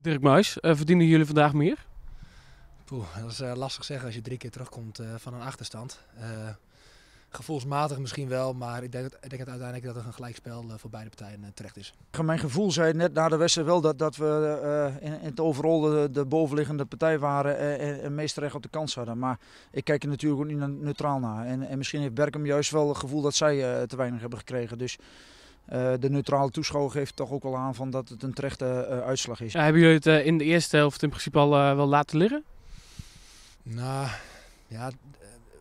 Dirk Muis, eh, verdienen jullie vandaag meer? dat is eh, lastig zeggen als je drie keer terugkomt eh, van een achterstand. gevoelsmatig misschien wel, maar ik denk, ik denk uiteindelijk dat er een gelijkspel voor beide partijen terecht is. Mijn gevoel zei net na de wedstrijd wel dat, dat we in, in het overal de, bovenliggende partij waren en, en meest recht op de kans hadden. Maar ik kijk er natuurlijk ook niet neutraal naar. En, en misschien heeft Berkham juist wel het gevoel dat zij te weinig hebben gekregen. Dus eh, de neutrale toeschouwer geeft toch ook wel aan van dat het een terechte eh, uitslag is. Ja, hebben jullie het eh, in de eerste helft in principe al wel laten liggen? Nou, ja,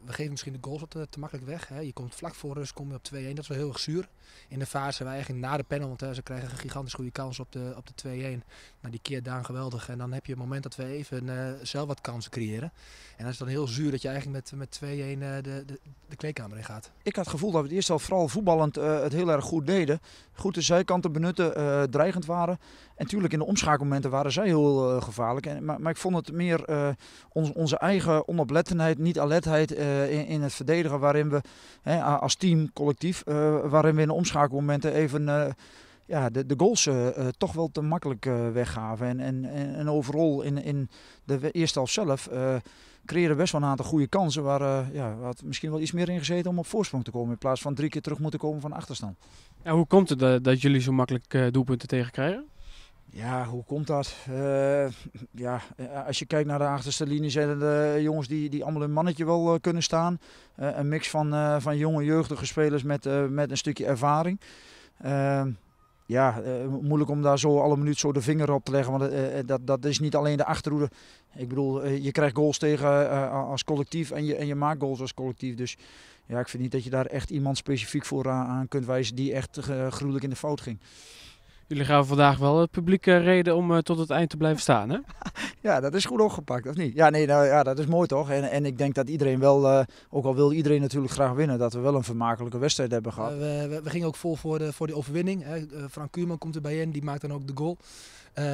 we geven misschien de goals wat eh, te, makkelijk weg. Hè. Je komt vlak voor rust, kom je op 2-1. Dat is wel heel erg zuur. In de fase wij eigenlijk na de penalty, hè, ze krijgen een gigantisch goede kans op de, op de 2-1. Nou, die keer Daan geweldig. En dan heb je het moment dat we even eh, zelf wat kansen creëren. En dat is dan heel zuur dat je eigenlijk met, met 2-1 eh, de, de, de in gaat. Ik had het gevoel dat we het eerst al vooral voetballend het heel erg goed deden. Goed de zijkanten benutten, dreigend waren. En natuurlijk in de omschakelmomenten waren zij heel gevaarlijk. maar, maar ik vond het meer onze, onze eigen onoplettendheid, niet alertheid eh, in, in, het verdedigen waarin we als team, collectief, eh, waarin we in de omschakelmomenten even eh, ja, de, de goals toch wel te makkelijk uh, weggaven. En, en, en overal in, in de eerste helft zelf uh, creëerden best wel een aantal goede kansen. Waar ja, wat misschien wel iets meer in gezeten om op voorsprong te komen. In plaats van drie keer terug moeten komen van achterstand. En hoe komt het dat, dat jullie zo makkelijk doelpunten tegenkrijgen? Ja, hoe komt dat? Eh, ja, eh, als je kijkt naar de achterste linie, zijn de jongens die, die allemaal een mannetje wel eh, kunnen staan. een mix van, van jonge jeugdige spelers met, met een stukje ervaring. Ehm, ja, moeilijk om daar zo alle minuut zo de vinger op te leggen. Want dat, dat is niet alleen de achterhoede. Ik bedoel, je krijgt goals tegen als collectief en je, en je maakt goals als collectief. Dus ja, ik vind niet dat je daar echt iemand specifiek voor aan, kunt wijzen die echt gruwelijk in de fout ging. Jullie gaan vandaag wel het publieke reden om eh, tot het eind te blijven staan, hè? ja, dat is goed opgepakt, of niet? Ja, nee, nou, ja, dat is mooi toch? En, en ik denk dat iedereen wel, eh, ook al wil iedereen natuurlijk graag winnen, dat we wel een vermakelijke wedstrijd hebben gehad. Eh, we, we, gingen ook vol voor de, voor die overwinning. Hè. Frank Kuurman komt erbij in, die maakt dan ook de goal. Ehm,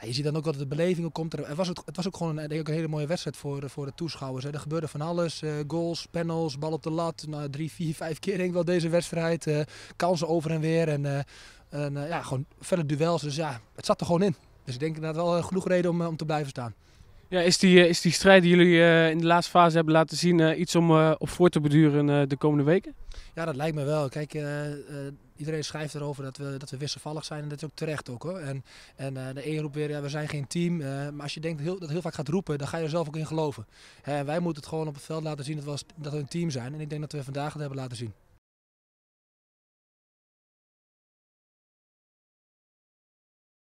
ja, je ziet dan ook dat de beleving ook komt. Het was, ook, het was ook gewoon een, denk ik, een hele mooie wedstrijd voor, voor de toeschouwers. Er gebeurde van alles. goals, panels, bal op de lat. Nou, drie, vier, vijf keer denk ik wel deze wedstrijd. kansen over en weer. En en eh, ja, gewoon verder duels. Dus ja, het zat er gewoon in. Dus ik denk inderdaad wel eh, genoeg reden om, eh, om te blijven staan. Ja, is die, is die strijd die jullie in de laatste fase hebben laten zien iets om op voor te beduren de komende weken? Ja, dat lijkt me wel. Kijk, iedereen schrijft erover dat we, dat we wisselvallig zijn. En dat is ook terecht ook hoor. En, en de een roept weer, ja, we zijn geen team. maar als je denkt heel, dat heel vaak gaat roepen, dan ga je er zelf ook in geloven. wij moeten het gewoon op het veld laten zien dat we, dat we een team zijn. En ik denk dat we vandaag dat hebben laten zien.